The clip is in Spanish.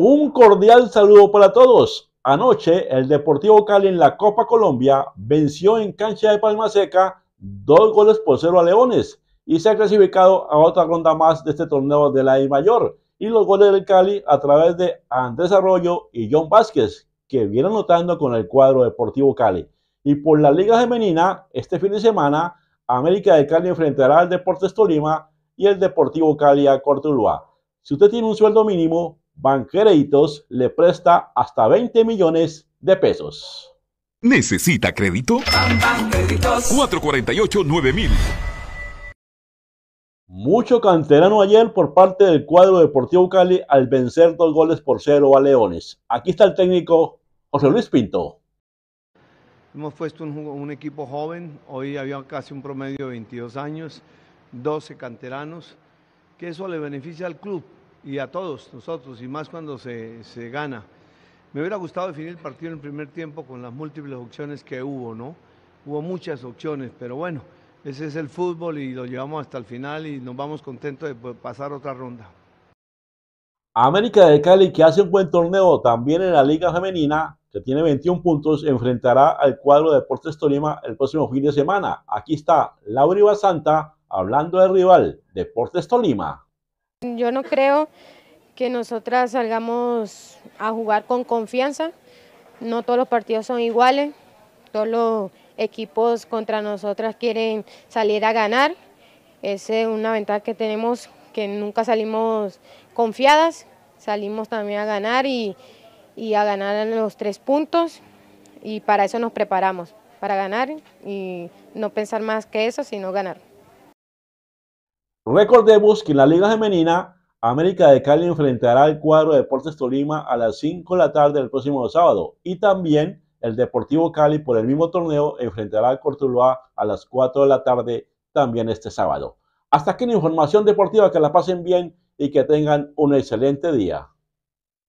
Un cordial saludo para todos. Anoche, el Deportivo Cali en la Copa Colombia venció en cancha de Palma Seca dos goles por cero a Leones y se ha clasificado a otra ronda más de este torneo de la I e Mayor. Y los goles del Cali a través de Andrés Arroyo y John Vázquez, que vienen anotando con el cuadro Deportivo Cali. Y por la Liga Femenina, este fin de semana, América de Cali enfrentará al Deportes Tolima y el Deportivo Cali a Cortuluá. Si usted tiene un sueldo mínimo, Bancréditos le presta hasta 20 millones de pesos. ¿Necesita crédito? 448-9000. Mucho canterano ayer por parte del cuadro Deportivo Cali al vencer dos goles por cero a Leones. Aquí está el técnico José Luis Pinto. Hemos puesto un, un equipo joven, hoy había casi un promedio de 22 años, 12 canteranos, que eso le beneficia al club y a todos nosotros, y más cuando se, gana. Me hubiera gustado definir el partido en el primer tiempo con las múltiples opciones que hubo, ¿no? Hubo muchas opciones, pero bueno, ese es el fútbol y lo llevamos hasta el final y nos vamos contentos de pasar otra ronda. América de Cali, que hace un buen torneo también en la Liga Femenina, que tiene 21 puntos, enfrentará al cuadro de Deportes Tolima el próximo fin de semana. Aquí está Laura Santa hablando del rival Deportes Tolima. Yo no creo que nosotras salgamos a jugar con confianza. No todos los partidos son iguales. Todos los equipos contra nosotras quieren salir a ganar. Esa es una ventaja que tenemos, que nunca salimos confiadas. Salimos también a ganar y, y a ganar los tres puntos. Y para eso nos preparamos, para ganar y no pensar más que eso, sino ganar. Recordemos que en la Liga Femenina, América de Cali enfrentará al cuadro de Deportes Tolima a las 5 de la tarde del próximo sábado y también el Deportivo Cali por el mismo torneo enfrentará al Cortuloa a las 4 de la tarde también este sábado. Hasta aquí la información deportiva, que la pasen bien y que tengan un excelente día.